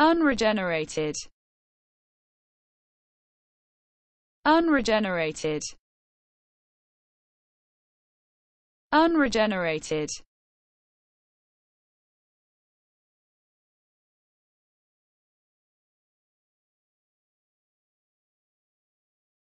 unregenerated unregenerated unregenerated